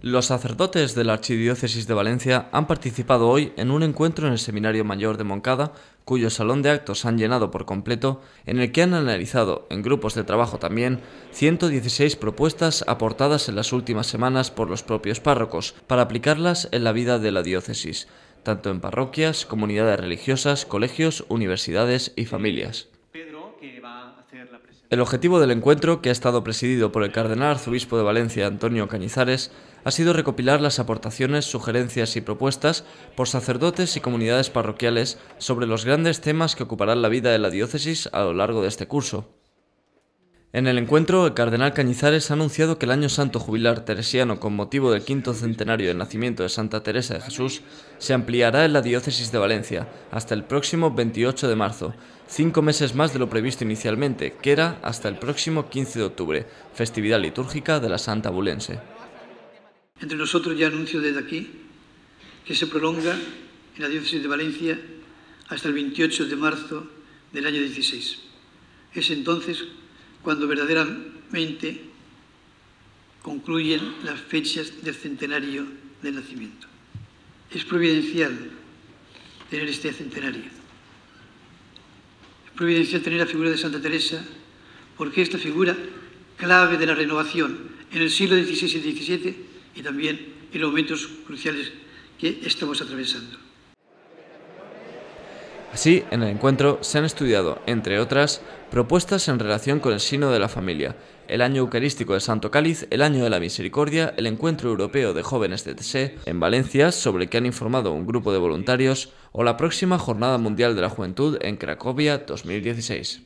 Los sacerdotes de la Archidiócesis de Valencia han participado hoy en un encuentro en el Seminario Mayor de Moncada, cuyo salón de actos han llenado por completo, en el que han analizado, en grupos de trabajo también, 116 propuestas aportadas en las últimas semanas por los propios párrocos para aplicarlas en la vida de la diócesis, tanto en parroquias, comunidades religiosas, colegios, universidades y familias. El objetivo del encuentro, que ha estado presidido por el cardenal arzobispo de Valencia Antonio Cañizares, ha sido recopilar las aportaciones, sugerencias y propuestas por sacerdotes y comunidades parroquiales sobre los grandes temas que ocuparán la vida de la diócesis a lo largo de este curso. En el encuentro, el cardenal Cañizares ha anunciado que el Año Santo Jubilar Teresiano, con motivo del quinto centenario del nacimiento de Santa Teresa de Jesús, se ampliará en la diócesis de Valencia hasta el próximo 28 de marzo, cinco meses más de lo previsto inicialmente, que era hasta el próximo 15 de octubre, festividad litúrgica de la Santa Bulense. Entre nosotros ya anuncio desde aquí que se prolonga en la diócesis de Valencia hasta el 28 de marzo del año 16. Es entonces cuando verdaderamente concluyen las fechas del centenario del nacimiento. Es providencial tener este centenario. Es providencial tener la figura de Santa Teresa porque esta figura clave de la renovación en el siglo XVI y XVII y también en los momentos cruciales que estamos atravesando. Así, en el encuentro se han estudiado, entre otras, propuestas en relación con el signo de la familia, el año eucarístico de Santo Cáliz, el año de la misericordia, el encuentro europeo de jóvenes de TSE en Valencia, sobre el que han informado un grupo de voluntarios, o la próxima Jornada Mundial de la Juventud en Cracovia 2016.